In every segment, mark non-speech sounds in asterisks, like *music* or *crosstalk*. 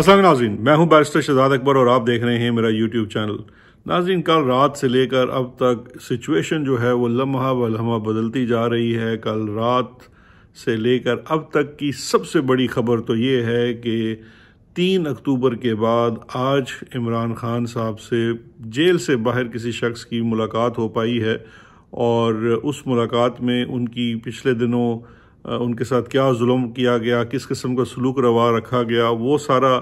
असल नाजीन मैं हूं बैरिस्टर शहजाद अकबर और आप देख रहे हैं मेरा यूट्यूब चैनल नाजीन कल रात से लेकर अब तक सिचुएशन जो है वो लम्हा व लम्हा बदलती जा रही है कल रात से लेकर अब तक की सबसे बड़ी खबर तो ये है कि तीन अक्टूबर के बाद आज इमरान खान साहब से जेल से बाहर किसी शख्स की मुलाकात हो पाई है और उस मुलाकात में उनकी पिछले दिनों उनके साथ क्या जुल्म किया गया किस किस्म का सलूक रवा रखा गया वो सारा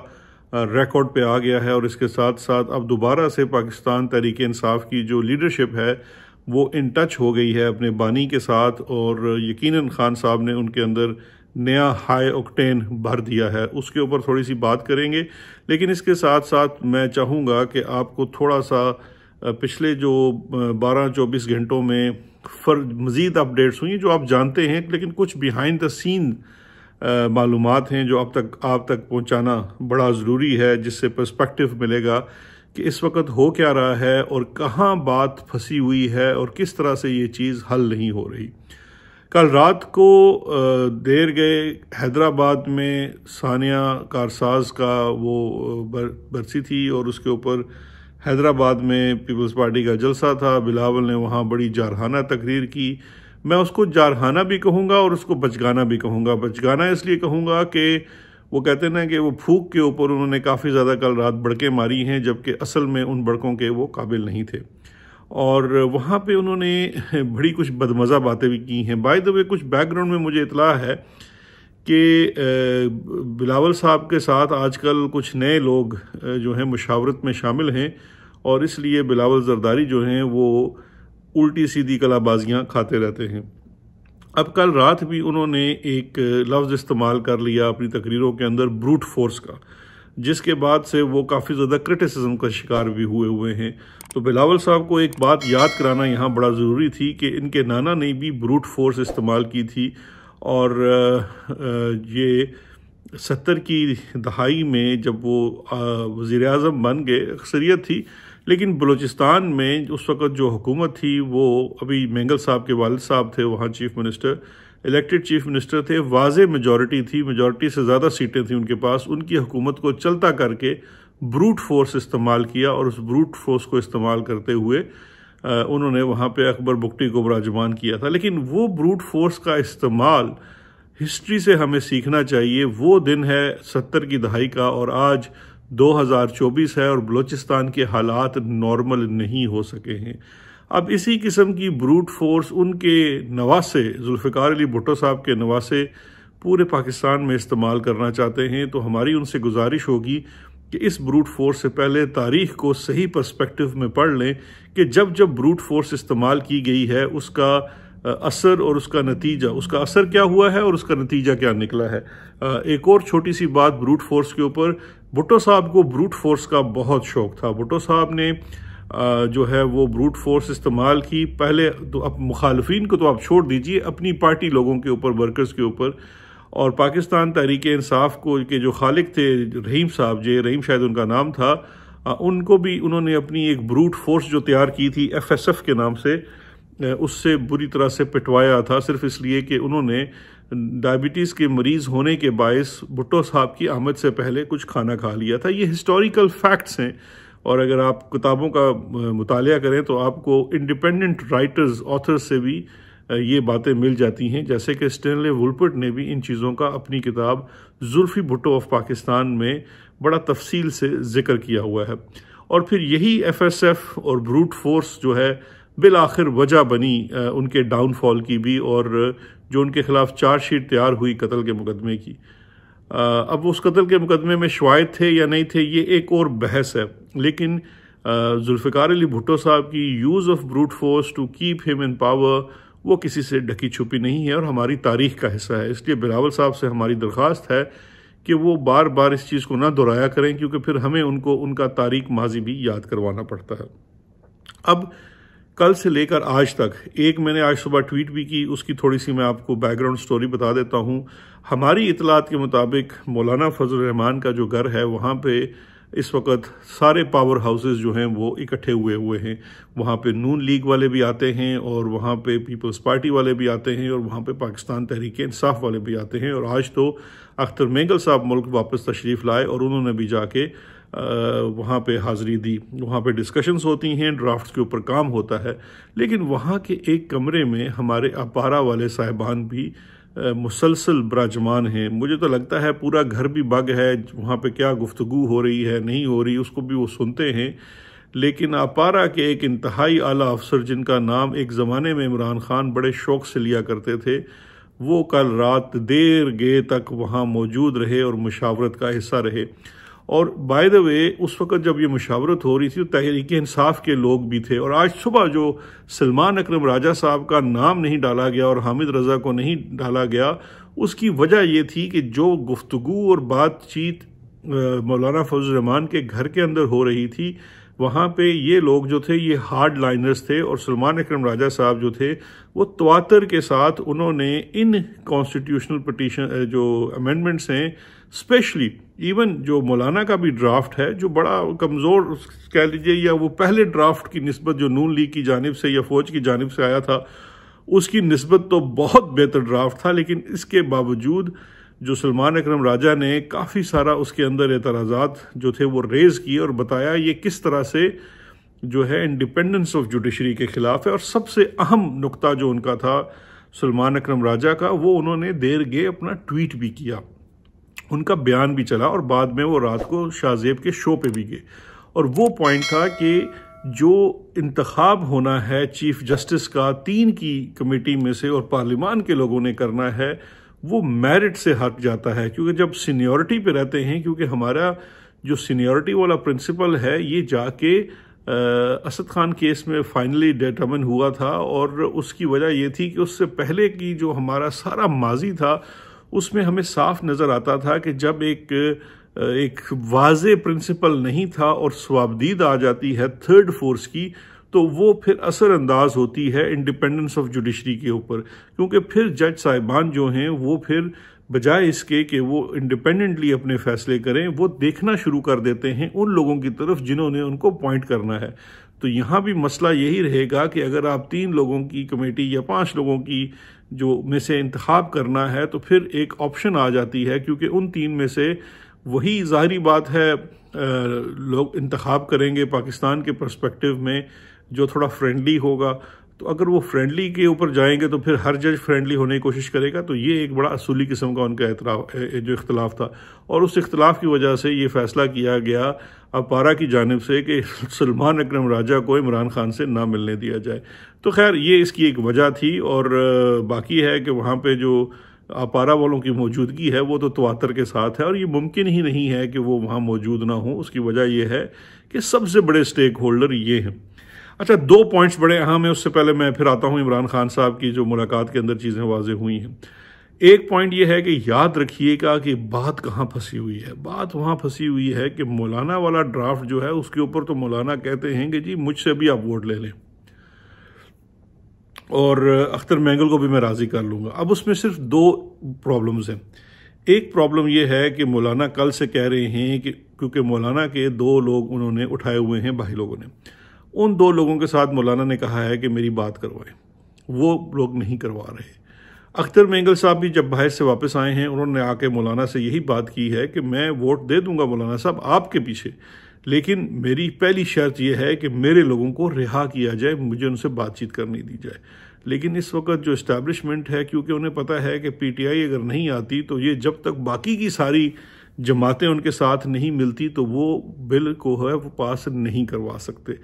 रिकॉर्ड पे आ गया है और इसके साथ साथ अब दोबारा से पाकिस्तान तहरीक इंसाफ की जो लीडरशिप है वो इन टच हो गई है अपने बानी के साथ और यकीनन खान साहब ने उनके अंदर नया हाई ऑक्टेन भर दिया है उसके ऊपर थोड़ी सी बात करेंगे लेकिन इसके साथ साथ मैं चाहूँगा कि आपको थोड़ा सा पिछले जो 12-24 घंटों में फर मज़ीद अपडेट्स हुई जो आप जानते हैं लेकिन कुछ बिहाइंड द सीन मालूम हैं जो अब तक आप तक पहुँचाना बड़ा ज़रूरी है जिससे परस्पेक्टिव मिलेगा कि इस वक्त हो क्या रहा है और कहाँ बात फंसी हुई है और किस तरह से ये चीज़ हल नहीं हो रही कल रात को देर गए हैदराबाद में सानिया कारसाज का वो बरसी थी और उसके ऊपर हैदराबाद में पीपल्स पार्टी का जलसा था बिलावल ने वहाँ बड़ी जारहाना तकरीर की मैं उसको जारहाना भी कहूँगा और उसको बचगाना भी कहूँगा बचगाना इसलिए कहूँगा कि वो कहते ना कि वो फूक के ऊपर उन्होंने काफ़ी ज़्यादा कल रात बड़कें मारी हैं जबकि असल में उन बड़कों के वो काबिल नहीं थे और वहाँ पे उन्होंने *laughs* बड़ी कुछ बदमज़ा बातें भी की हैं बाय द वे कुछ बैकग्राउंड में मुझे इतला है कि बिलावल साहब के साथ आजकल कुछ नए लोग जो हैं मुशावरत में शामिल हैं और इसलिए बिलावल जरदारी जो हैं वो उल्टी सीधी कलाबाजियाँ खाते रहते हैं अब कल रात भी उन्होंने एक लफ्ज़ इस्तेमाल कर लिया अपनी तकरीरों के अंदर ब्रूट फोर्स का जिसके बाद से वो काफ़ी ज़्यादा क्रिटिसिज्म का शिकार भी हुए हुए हैं तो बिलावल साहब को एक बात याद कराना यहाँ बड़ा ज़रूरी थी कि इनके नाना ने भी ब्रूट फोर्स इस्तेमाल की थी और ये सत्तर की दहाई में जब वो वज़ी अजम बन गए अक्सरियत थी लेकिन बलूचिस्तान में उस वक़्त जो हुकूमत थी वो अभी मैंगल साहब के वालद साहब थे वहाँ chief minister elected chief minister थे वाज मेजॉरिटी थी मेजॉरिटी से ज़्यादा सीटें थी उनके पास उनकी हुकूमत को चलता करके ब्रूट फोर्स इस्तेमाल किया और उस ब्रूट फोर्स को इस्तेमाल करते हुए उन्होंने वहाँ पे अकबर बुकटी को बराजमान किया था लेकिन वो ब्रूट फोर्स का इस्तेमाल हिस्ट्री से हमें सीखना चाहिए वो दिन है सत्तर की दहाई का और आज 2024 है और बलूचिस्तान के हालात नॉर्मल नहीं हो सके हैं अब इसी किस्म की ब्रूट फोर्स उनके नवासे जुल्फ़िकार अली भुट्टो साहब के नवासे पूरे पाकिस्तान में इस्तेमाल करना चाहते हैं तो हमारी उनसे गुजारिश होगी कि इस ब्रूट फोर्स से पहले तारीख को सही पर्सपेक्टिव में पढ़ लें कि जब जब ब्रूट फोर्स इस्तेमाल की गई है उसका असर और उसका नतीजा उसका असर क्या हुआ है और उसका नतीजा क्या निकला है एक और छोटी सी बात ब्रूट फोर्स के ऊपर भुट्टो साहब को ब्रूट फोर्स का बहुत शौक था भुट्टो साहब ने जो है वो ब्रूट फोर्स इस्तेमाल की पहले तो अब मुखालफन को तो आप छोड़ दीजिए अपनी पार्टी लोगों के ऊपर वर्कर्स के ऊपर और पाकिस्तान तहरीक इंसाफ को के जो खालिक थे रहीम साहब जे रहीम शायद उनका नाम था उनको भी उन्होंने अपनी एक ब्रूट फोर्स जो तैयार की थी एफएसएफ के नाम से उससे बुरी तरह से पिटवाया था सिर्फ इसलिए कि उन्होंने डायबिटीज़ के मरीज़ होने के बायस भुट्टो साहब की आमद से पहले कुछ खाना खा लिया था ये हिस्टोरिकल फैक्ट्स हैं और अगर आप किताबों का मुताल करें तो आपको इंडिपेंडेंट राइटर्स ऑथर्स से भी ये बातें मिल जाती हैं जैसे कि स्टेनले वुलपट ने भी इन चीज़ों का अपनी किताब जुल्फ़ी भुट्टो ऑफ पाकिस्तान में बड़ा तफसील से जिक्र किया हुआ है और फिर यही एफ एस एफ और ब्रूट फोर्स जो है बिल आखिर वजह बनी उनके डाउनफॉल की भी और जो उनके ख़िलाफ़ चार्जशीट तैयार हुई कत्ल के मुकदमे की अब उस कत्ल के मुकदमे में शवायद थे या नहीं थे ये एक और बहस है लेकिन जुल्फ़िकार अली भुट्टो साहब की use of brute force to keep him in power वो किसी से ढकी छुपी नहीं है और हमारी तारीख का हिस्सा है इसलिए बिलावल साहब से हमारी दरख्वास्त है कि वो बार बार इस चीज़ को ना दोहराया करें क्योंकि फिर हमें उनको उनका तारीख माजी भी याद करवाना पड़ता है अब कल से लेकर आज तक एक मैंने आज सुबह ट्वीट भी की उसकी थोड़ी सी मैं आपको बैकग्राउंड स्टोरी बता देता हूँ हमारी इतलात के मुताबिक मौलाना फजल रहमान का जो घर है वहाँ पर इस वक्त सारे पावर हाउसेज जो हैं वो इकट्ठे हुए हुए हैं वहाँ पे नून लीग वाले भी आते हैं और वहाँ पे पीपल्स पार्टी वाले भी आते हैं और वहाँ पे पाकिस्तान तहरीक इंसाफ वाले भी आते हैं और आज तो अख्तर मेंगल साहब मुल्क वापस तशरीफ़ लाए और उन्होंने भी जाके वहाँ पे हाज़री दी वहाँ पे डिस्कशंस होती हैं ड्राफ्ट्स के ऊपर काम होता है लेकिन वहाँ के एक कमरे में हमारे अपारा वाले साहिबान भी मुसलसल बराजमान हैं मुझे तो लगता है पूरा घर भी बग है वहाँ पे क्या गुफ्तु हो रही है नहीं हो रही उसको भी वो सुनते हैं लेकिन आपारा के एक इंतहाई आला अफसर जिनका नाम एक ज़माने में इमरान ख़ान बड़े शौक़ से लिया करते थे वो कल रात देर गे तक वहाँ मौजूद रहे और मशावरत का हिस्सा रहे और बाय द वे उस वक़्त जब ये मुशावरत हो रही थी तो तहरीक इंसाफ के लोग भी थे और आज सुबह जो सलमान अकरम राजा साहब का नाम नहीं डाला गया और हामिद रज़ा को नहीं डाला गया उसकी वजह ये थी कि जो गुफ्तु और बातचीत मौलाना फजलरहमान के घर के अंदर हो रही थी वहाँ पे ये लोग जो थे ये हार्ड लाइनर्स थे और सलमान अक्रम राजा साहब जो थे वो तवातर के साथ उन्होंने इन कॉन्स्टिट्यूशनल पटिशन जो अमेंडमेंट्स हैं स्पेशली इवन जो मौलाना का भी ड्राफ्ट है जो बड़ा कमज़ोर कह लीजिए या वो पहले ड्राफ्ट की नस्बत जो नून लीग की जानब से या फ़ौज की जानब से आया था उसकी नस्बत तो बहुत बेहतर ड्राफ्ट था लेकिन इसके बावजूद जो सलमान अकरम राजा ने काफ़ी सारा उसके अंदर एतराज़ात जो थे वो रेज़ किए और बताया ये किस तरह से जो है इंडिपेंडेंस ऑफ जुडिशरी के ख़िलाफ़ है और सबसे अहम नुकता जो उनका था सलमान अकरम राजा का वो उन्होंने देर गए अपना ट्वीट भी किया उनका बयान भी चला और बाद में वो रात को शाहजेब के शो पे भी गए और वो पॉइंट था कि जो इंतखब होना है चीफ जस्टिस का तीन की कमेटी में से और पार्लियामान के लोगों ने करना है वो मेरिट से हट जाता है क्योंकि जब सीनियरिटी पे रहते हैं क्योंकि हमारा जो सीनियरिटी वाला प्रिंसिपल है ये जाके असद खान केस में फाइनली डिटर्मिन हुआ था और उसकी वजह ये थी कि उससे पहले की जो हमारा सारा माजी था उसमें हमें साफ नज़र आता था कि जब एक एक वाज प्रिंसिपल नहीं था और स्वाबदीद आ जाती है थर्ड फोर्स की तो वो फिर असरअंदाज होती है इंडिपेंडेंस ऑफ जुडिशरी के ऊपर क्योंकि फिर जज साहिबान जो हैं वो फिर बजाय इसके कि वो इंडिपेंडेंटली अपने फैसले करें वो देखना शुरू कर देते हैं उन लोगों की तरफ जिन्होंने उनको अपॉइंट करना है तो यहाँ भी मसला यही रहेगा कि अगर आप तीन लोगों की कमेटी या पाँच लोगों की जो में से इंतखब करना है तो फिर एक ऑप्शन आ जाती है क्योंकि उन तीन में से वही ज़ाहरी बात है लोग इंतखब करेंगे पाकिस्तान के परस्पेक्टिव में जो थोड़ा फ्रेंडली होगा तो अगर वो फ्रेंडली के ऊपर जाएंगे तो फिर हर जज फ्रेंडली होने की कोशिश करेगा तो ये एक बड़ा असूली किस्म का उनका एतराफ जो इख्तलाफ था और उस इख्तलाफ की वजह से ये फैसला किया गया अपारा की जानब से कि *laughs* सलमान अक्रम राजा को इमरान खान से ना मिलने दिया जाए तो खैर ये इसकी एक वजह थी और बाकी है कि वहाँ पर जो अपारा वालों की मौजूदगी है वो तो तवातर के साथ है और ये मुमकिन ही नहीं है कि वो वहाँ मौजूद ना हो उसकी वजह यह है कि सबसे बड़े स्टेक होल्डर ये हैं अच्छा दो पॉइंट्स बड़े अहम हैं उससे पहले मैं फिर आता हूँ इमरान खान साहब की जो मुलाकात के अंदर चीज़ें वाजे हुई हैं एक पॉइंट ये है कि याद रखिएगा कि बात कहाँ फंसी हुई है बात वहाँ फंसी हुई है कि मौलाना वाला ड्राफ्ट जो है उसके ऊपर तो मौलाना कहते हैं कि जी मुझसे भी आप वोट ले लें और अख्तर मैंगल को भी मैं राज़ी कर लूँगा अब उसमें सिर्फ दो प्रॉब्लम्स हैं एक प्रॉब्लम यह है कि मौलाना कल से कह रहे हैं कि क्योंकि मौलाना के दो लोग उन्होंने उठाए हुए हैं भाई लोगों ने उन दो लोगों के साथ मौलाना ने कहा है कि मेरी बात करवाएं वो लोग नहीं करवा रहे अख्तर मेंगल साहब भी जब बाहर से वापस आए हैं उन्होंने आके मौलाना से यही बात की है कि मैं वोट दे दूंगा मौलाना साहब आपके पीछे लेकिन मेरी पहली शर्त यह है कि मेरे लोगों को रिहा किया जाए मुझे उनसे बातचीत करनी दी जाए लेकिन इस वक्त जो इस्टेब्लिशमेंट है क्योंकि उन्हें पता है कि पीटीआई अगर नहीं आती तो ये जब तक बाकी की सारी जमातें उनके साथ नहीं मिलती तो वो बिल को है वो पास नहीं करवा सकते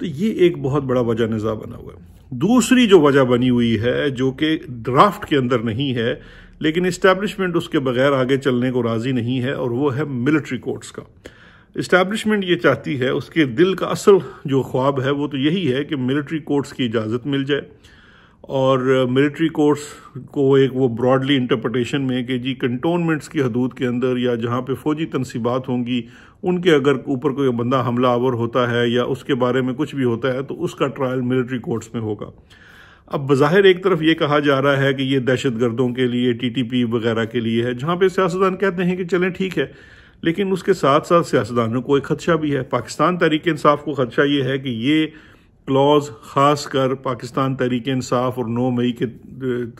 तो ये एक बहुत बड़ा वजह नज़ा बना हुआ है दूसरी जो वजह बनी हुई है जो कि ड्राफ्ट के अंदर नहीं है लेकिन इस्टेब्लिशमेंट उसके बगैर आगे चलने को राज़ी नहीं है और वो है मिलिट्री कोर्ट्स का इस्टेब्लिशमेंट ये चाहती है उसके दिल का असल जो ख्वाब है वो तो यही है कि मिलिट्री कोर्ट्स की इजाज़त मिल जाए और मिलिट्री uh, कोर्स को एक वो ब्रॉडली इंटरप्रटेशन में कि जी कंटोनमेंट्स की हदूद के अंदर या जहाँ पे फौजी तनसीबात होंगी उनके अगर ऊपर कोई बंदा हमला आवर होता है या उसके बारे में कुछ भी होता है तो उसका ट्रायल मिलिट्री कोर्ट्स में होगा अब बाहिर एक तरफ ये कहा जा रहा है कि ये दहशत गर्दों के लिए टी टी पी वगैरह के लिए है जहाँ पर सियासतदान कहते हैं कि चलें ठीक है लेकिन उसके साथ साथ सियासतदानों को एक खदशा भी है पाकिस्तान तहरीक इंसाफ को खदशा ये है कि ये क्लॉज ख़ास कर पाकिस्तान तहरीक इंसाफ और नौ मई के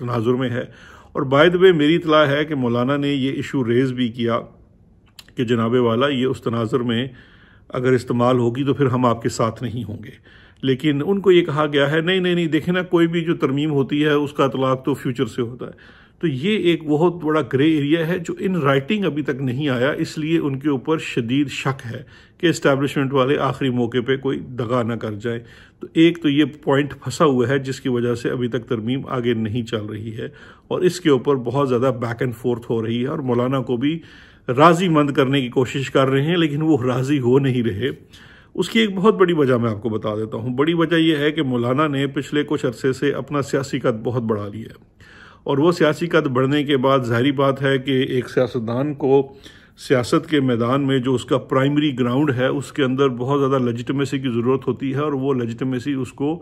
तनाजुर में है और बाय द वे मेरी इतला है कि मौलाना ने ये इशू रेज़ भी किया कि जनाब वाला ये उस तनाजर में अगर इस्तेमाल होगी तो फिर हम आपके साथ नहीं होंगे लेकिन उनको ये कहा गया है नहीं नहीं नहीं देखें ना कोई भी जो तरमीम होती है उसका अतलाक तो फ्यूचर से होता है तो ये एक बहुत बड़ा ग्रे एरिया है जो इन राइटिंग अभी तक नहीं आया इसलिए उनके ऊपर शदीद शक है कि इस्टेब्लिशमेंट वाले आखिरी मौके पे कोई दगा ना कर जाए तो एक तो ये पॉइंट फंसा हुआ है जिसकी वजह से अभी तक तरमीम आगे नहीं चल रही है और इसके ऊपर बहुत ज़्यादा बैक एंड फोर्थ हो रही है और मौलाना को भी राज़ी मंद करने की कोशिश कर रहे हैं लेकिन वो राज़ी हो नहीं रहे उसकी एक बहुत बड़ी वजह मैं आपको बता देता हूँ बड़ी वजह यह है कि मौलाना ने पिछले कुछ अरसे से अपना सियासी कद बहुत बढ़ा लिया है और वो सियासी कद बढ़ने के बाद जाहरी बात है कि एक सियासतदान को सियासत के मैदान में जो उसका प्राइमरी ग्राउंड है उसके अंदर बहुत ज़्यादा लजिटमेसी की ज़रूरत होती है और वो लजिटमेसी उसको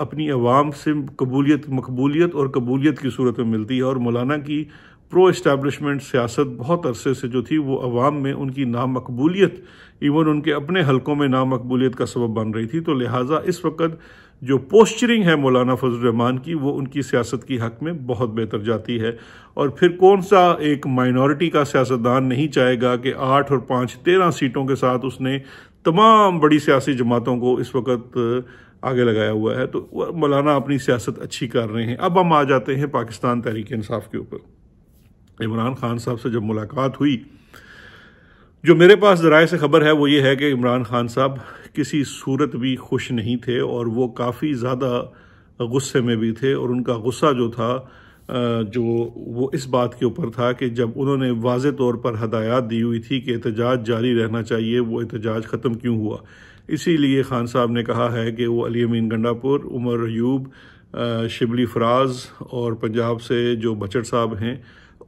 अपनी आवाम से कबूलियत मकबूलियत और कबूलियत की सूरत में मिलती है और मौलाना की प्रो इस्टबलिशमेंट सियासत बहुत अरसे से जो थी वो अवाम में उनकी नामकबूलियत इवन उनके अपने हलकों में नामकबूलियत का सबब बन रही थी तो लिहाजा इस वक्त जो पोस्चरिंग है मौलाना रहमान की वो उनकी सियासत की हक में बहुत बेहतर जाती है और फिर कौन सा एक माइनॉरिटी का सियासतदान नहीं चाहेगा कि आठ और पाँच तेरह सीटों के साथ उसने तमाम बड़ी सियासी जमातों को इस वक्त आगे लगाया हुआ है तो मौलाना अपनी सियासत अच्छी कर रहे हैं अब हम आ जाते हैं पाकिस्तान तहरीक इंसाफ के ऊपर इमरान खान साहब से जब मुलाकात हुई जो मेरे पास ज़राए से ख़बर है वो ये है कि इमरान खान साहब किसी सूरत भी खुश नहीं थे और वो काफ़ी ज़्यादा गुस्से में भी थे और उनका गुस्सा जो था जो वो इस बात के ऊपर था कि जब उन्होंने वाज तौर पर हदायत दी हुई थी कि एहतजाज जारी रहना चाहिए वो एहतजाज ख़त्म क्यों हुआ इसीलिए खान साहब ने कहा है कि वो अली अमीन गंडापुर उमर अयूब शिबली फराज और पंजाब से जो बचट साहब हैं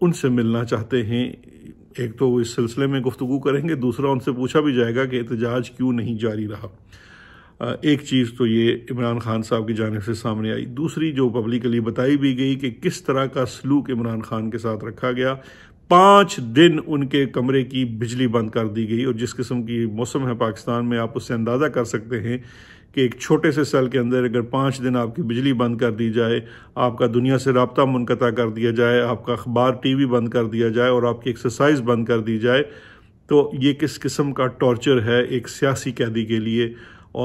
उनसे मिलना चाहते हैं एक तो इस सिलसिले में गुफ्तु करेंगे दूसरा उनसे पूछा भी जाएगा कि एहतजाज क्यों नहीं जारी रहा एक चीज़ तो ये इमरान खान साहब की जानब से सामने आई दूसरी जो पब्लिकली बताई भी गई कि किस तरह का सलूक इमरान खान के साथ रखा गया पाँच दिन उनके कमरे की बिजली बंद कर दी गई और जिस किस्म की मौसम है पाकिस्तान में आप उससे अंदाज़ा कर सकते हैं कि एक छोटे से सेल के अंदर अगर पाँच दिन आपकी बिजली बंद कर दी जाए आपका दुनिया से रबता मुनकता कर दिया जाए आपका अखबार टी वी बंद कर दिया जाए और आपकी एक्सरसाइज बंद कर दी जाए तो ये किस किस्म का टॉर्चर है एक सियासी कैदी के लिए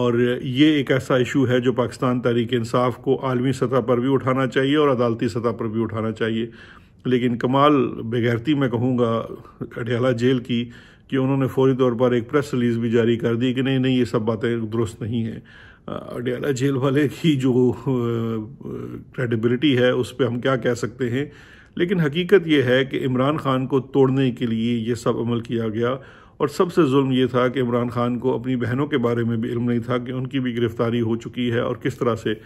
और ये एक ऐसा इशू है जो पाकिस्तान तहरीक इंसाफ को आलमी सतह पर भी उठाना चाहिए और अदालती सतह पर भी उठाना चाहिए लेकिन कमाल बेगैरती मैं कहूँगा अटियाला जेल की कि उन्होंने फौरी तौर पर एक प्रेस रिलीज़ भी जारी कर दी कि नहीं नहीं ये सब बातें दुरुस्त नहीं हैं अटियाला जेल वाले की जो क्रेडिबिलिटी है उस पर हम क्या कह सकते हैं लेकिन हकीकत यह है कि इमरान खान को तोड़ने के लिए ये सब अमल किया गया और सबसे जुल्म ये था कि इमरान खान को अपनी बहनों के बारे में भी इल्म नहीं था कि उनकी भी गिरफ़्तारी हो चुकी है और किस तरह से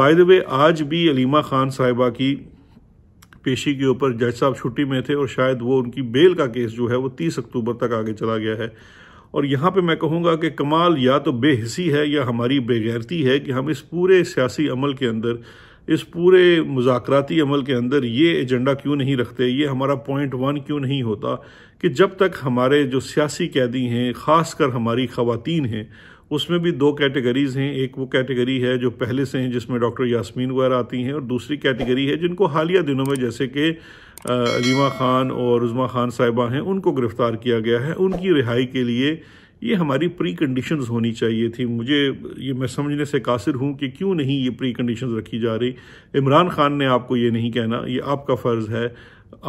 बाय द वे आज भी अलीमा खान साहिबा की पेशी के ऊपर जज साहब छुट्टी में थे और शायद वो उनकी बेल का केस जो है वो तीस अक्टूबर तक आगे चला गया है और यहाँ पे मैं कहूँगा कि कमाल या तो बेहसी है या हमारी बेगैरती है कि हम इस पूरे सियासी अमल के अंदर इस पूरे मुजाकती अमल के अंदर ये एजेंडा क्यों नहीं रखते ये हमारा पॉइंट वन क्यों नहीं होता कि जब तक हमारे जो सियासी कैदी हैं ख़ास कर हमारी खातन हैं उसमें भी दो कैटेगरीज़ हैं एक वो कैटेगरी है जो पहले से हैं जिसमें डॉक्टर यासमीन वगैरह आती हैं और दूसरी कैटेगरी है जिनको हालिया दिनों में जैसे कि अलीमा ख़ान और उज़मा ख़ान साहिबा हैं उनको गिरफ़्तार किया गया है उनकी रिहाई के लिए ये हमारी प्री कंडीशंस होनी चाहिए थी मुझे ये मैं समझने से कासिर हूँ कि क्यों नहीं ये प्री कंडीशंस रखी जा रही इमरान ख़ान ने आपको ये नहीं कहना ये आपका फ़र्ज़ है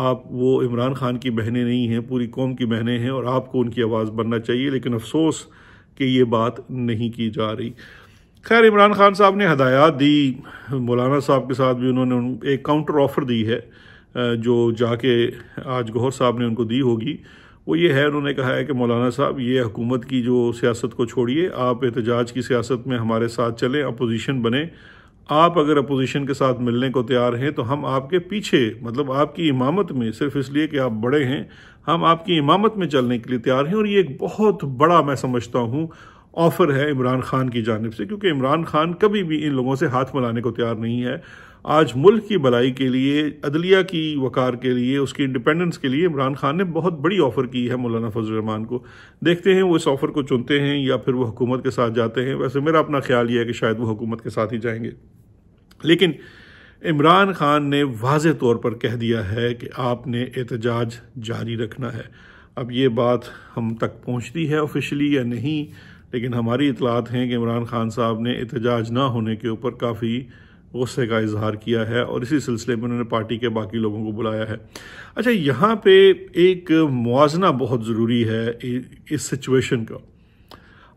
आप वो इमरान ख़ान की बहनें नहीं हैं पूरी कौम की बहनें हैं और आपको उनकी आवाज़ बनना चाहिए लेकिन अफसोस कि ये बात नहीं की जा रही खैर इमरान खान साहब ने हदायत दी मौलाना साहब के साथ भी उन्होंने एक काउंटर ऑफर दी है जो जाके आज गौहर साहब ने उनको दी होगी वो ये है उन्होंने कहा है कि मौलाना साहब ये हुकूमत की जो सियासत को छोड़िए आप एहतजाज की सियासत में हमारे साथ चलें अपोजिशन बने आप अगर अपोजिशन के साथ मिलने को तैयार हैं तो हम आपके पीछे मतलब आपकी इमामत में सिर्फ इसलिए कि आप बड़े हैं हम आपकी इमामत में चलने के लिए तैयार हैं और ये एक बहुत बड़ा मैं समझता हूँ ऑफ़र है इमरान खान की जानब से क्योंकि इमरान खान कभी भी इन लोगों से हाथ मिलाने को तैयार नहीं है आज मुल्क की भलाई के लिए अदलिया की वकार के लिए उसकी इंडिपेंडेंस के लिए इमरान खान ने बहुत बड़ी ऑफ़र की है मौलाना रहमान को देखते हैं वो इस ऑफ़र को चुनते हैं या फिर वो हुकूमत के साथ जाते हैं वैसे मेरा अपना ख्याल ये है कि शायद वो हुकूमत के साथ ही जाएंगे लेकिन इमरान खान ने वाज तौर पर कह दिया है कि आपने एहतजाज जारी रखना है अब ये बात हम तक पहुँचती है ऑफिशली या नहीं लेकिन हमारी इतलात हैं कि इमरान खान साहब ने एहतजाज ना होने के ऊपर काफ़ी गुस्से का इजहार किया है और इसी सिलसिले में उन्होंने पार्टी के बाकी लोगों को बुलाया है अच्छा यहाँ पे एक मुजना बहुत ज़रूरी है इस सिचुएशन का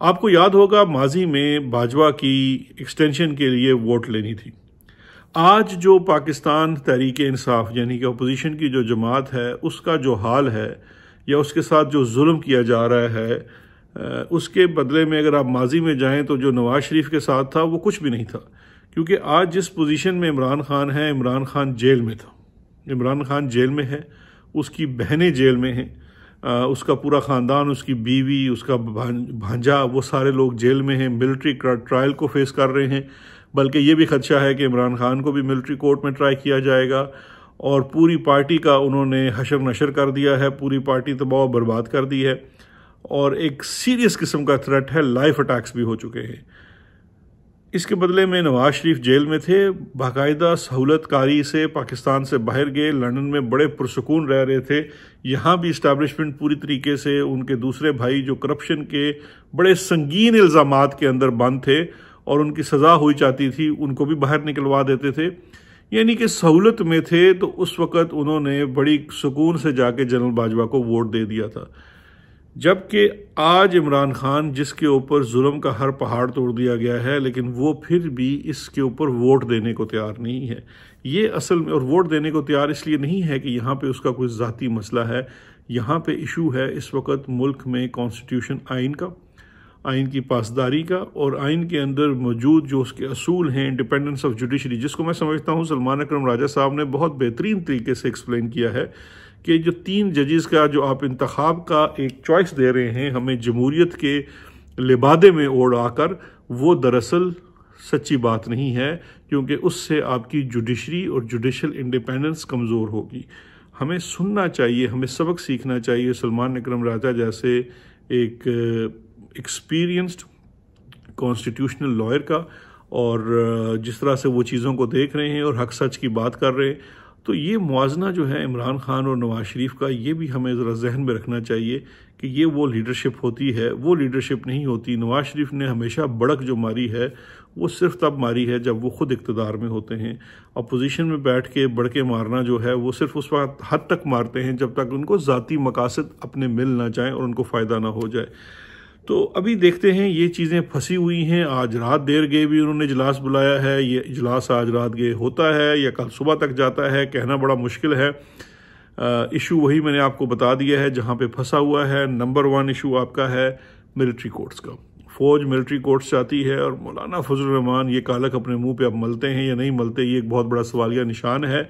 आपको याद होगा माजी में भाजपा की एक्सटेंशन के लिए वोट लेनी थी आज जो पाकिस्तान तहरीक इंसाफ यानी कि अपोजिशन की जो जमात है उसका जो हाल है या उसके साथ जो जुल्म किया जा रहा है उसके बदले में अगर आप माजी में जाएं तो जो नवाज शरीफ के साथ था वो कुछ भी नहीं था क्योंकि आज जिस पोजीशन में इमरान खान है इमरान खान जेल में था इमरान खान जेल में है उसकी बहनें जेल में हैं उसका पूरा ख़ानदान उसकी बीवी उसका भांजा वो सारे लोग जेल में हैं मिलिट्री ट्रायल को फेस कर रहे हैं बल्कि ये भी खदशा है कि इमरान खान को भी मिलिट्री कोर्ट में ट्राई किया जाएगा और पूरी पार्टी का उन्होंने हशर नशर कर दिया है पूरी पार्टी दबाव बर्बाद कर दी है और एक सीरियस किस्म का थ्रेट है लाइफ अटैक्स भी हो चुके हैं इसके बदले में नवाज शरीफ जेल में थे बाकायदा सहूलतकारी से पाकिस्तान से बाहर गए लंदन में बड़े पुरसकून रह रहे थे यहाँ भी इस्टेबलिशमेंट पूरी तरीके से उनके दूसरे भाई जो करप्शन के बड़े संगीन इल्ज़ाम के अंदर बंद थे और उनकी सज़ा हुई जाती थी उनको भी बाहर निकलवा देते थे यानी कि सहूलत में थे तो उस वक़्त उन्होंने बड़ी सुकून से जाके जनरल बाजवा को वोट दे दिया था जबकि आज इमरान खान जिसके ऊपर जुल्म का हर पहाड़ तोड़ दिया गया है लेकिन वो फिर भी इसके ऊपर वोट देने को तैयार नहीं है ये असल में और वोट देने को तैयार इसलिए नहीं है कि यहाँ पे उसका कोई ज़ाती मसला है यहाँ पे इशू है इस वक्त मुल्क में कॉन्स्टिट्यूशन आइन का आइन की पासदारी का और आइन के अंदर मौजूद जो उसके असूल हैं इंडिपेंडेंस ऑफ जुडिशरी जिसको मैं समझता हूँ सलमान अक्रम राजा साहब ने बहुत बेहतरीन तरीके से एक्सप्लेन किया है कि जो तीन जजेस का जो आप इंतखब का एक चॉइस दे रहे हैं हमें जमहूरीत के लिबादे में ओढ़ आकर वो दरअसल सच्ची बात नहीं है क्योंकि उससे आपकी जुडिशरी और जुडिशल इंडिपेंडेंस कमज़ोर होगी हमें सुनना चाहिए हमें सबक सीखना चाहिए सलमान अक्रम राजा जैसे एक एक्सपीरियंस्ड कॉन्स्टिट्यूशनल लॉयर का और uh, जिस तरह से वो चीज़ों को देख रहे हैं और हक सच की बात कर रहे हैं तो ये मुजना जो है इमरान खान और नवाज शरीफ का ये भी हमें ज़रा जहन में रखना चाहिए कि ये वो लीडरशिप होती है वो लीडरशिप नहीं होती नवाज शरीफ ने हमेशा बड़क जो मारी है वो सिर्फ तब मारी है जब वो खुद इकतदार में होते हैं अपोजिशन में बैठ के बड़के मारना जो है वो सिर्फ उस वक्त हद तक मारते हैं जब तक उनको ज़ाती मकासद अपने मिल ना जाएँ और उनको फ़ायदा ना हो जाए तो अभी देखते हैं ये चीज़ें फंसी हुई हैं आज रात देर गए भी उन्होंने इजलास बुलाया है ये इजलास आज रात गए होता है या कल सुबह तक जाता है कहना बड़ा मुश्किल है इशू वही मैंने आपको बता दिया है जहाँ पे फंसा हुआ है नंबर वन इशू आपका है मिलिट्री कोर्ट्स का फ़ौज मिलिट्री कोर्ट्स जाती है और मौलाना फजल रहमान ये कालक अपने मुँह पे अब मलते हैं या नहीं मलते ये एक बहुत बड़ा सवालिया निशान है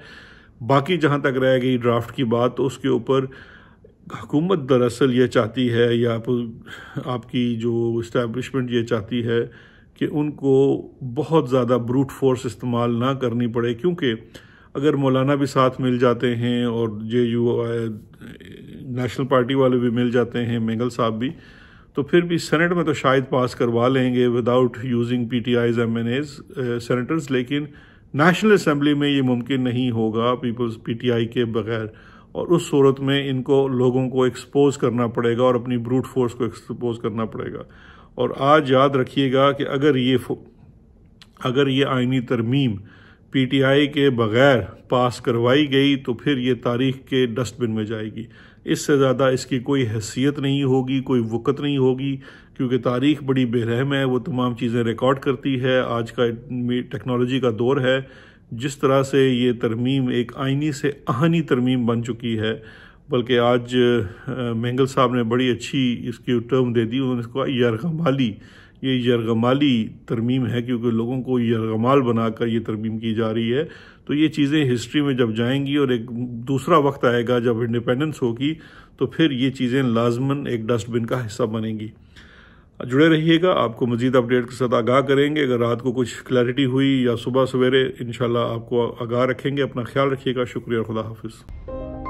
बाकी जहाँ तक रह गई ड्राफ्ट की बात तो उसके ऊपर हुकूमत दरअसल ये चाहती है या आप, आपकी जो इस्टेबलिशमेंट ये चाहती है कि उनको बहुत ज़्यादा ब्रूट फोर्स इस्तेमाल ना करनी पड़े क्योंकि अगर मौलाना भी साथ मिल जाते हैं और जे यू नेशनल पार्टी वाले भी मिल जाते हैं मेंगल साहब भी तो फिर भी सेनेट में तो शायद पास करवा लेंगे without using P T Is M N As senators लेकिन नेशनल असम्बली में ये मुमकिन नहीं होगा पीपल्स पी टी आई के बगैर और उस सूरत में इनको लोगों को एक्सपोज करना पड़ेगा और अपनी ब्रूट फोर्स को एक्सपोज करना पड़ेगा और आज याद रखिएगा कि अगर ये अगर ये आइनी तरमीम पीटीआई के बगैर पास करवाई गई तो फिर ये तारीख के डस्टबिन में जाएगी इससे ज़्यादा इसकी कोई हैसियत नहीं होगी कोई वक़्त नहीं होगी क्योंकि तारीख बड़ी बेरहम है वो तमाम चीज़ें रिकॉर्ड करती है आज का टेक्नोलॉजी का दौर है जिस तरह से ये तरमीम एक आइनी से आहनी तरमीम बन चुकी है बल्कि आज मेंगल साहब ने बड़ी अच्छी इसकी टर्म दे दी उन्होंने इसको यरगमाली ये यरगमाली तरमीम है क्योंकि लोगों को यरगमाल बनाकर ये तरमीम की जा रही है तो ये चीज़ें हिस्ट्री में जब जाएंगी और एक दूसरा वक्त आएगा जब इंडिपेंडेंस होगी तो फिर ये चीज़ें लाजमन एक डस्टबिन का हिस्सा बनेंगी जुड़े रहिएगा आपको मजीद अपडेट के साथ आगाह करेंगे अगर रात को कुछ क्लैरिटी हुई या सुबह सवेरे इन आपको आगाह रखेंगे अपना ख्याल रखिएगा शुक्रिया खुदा हाफिज़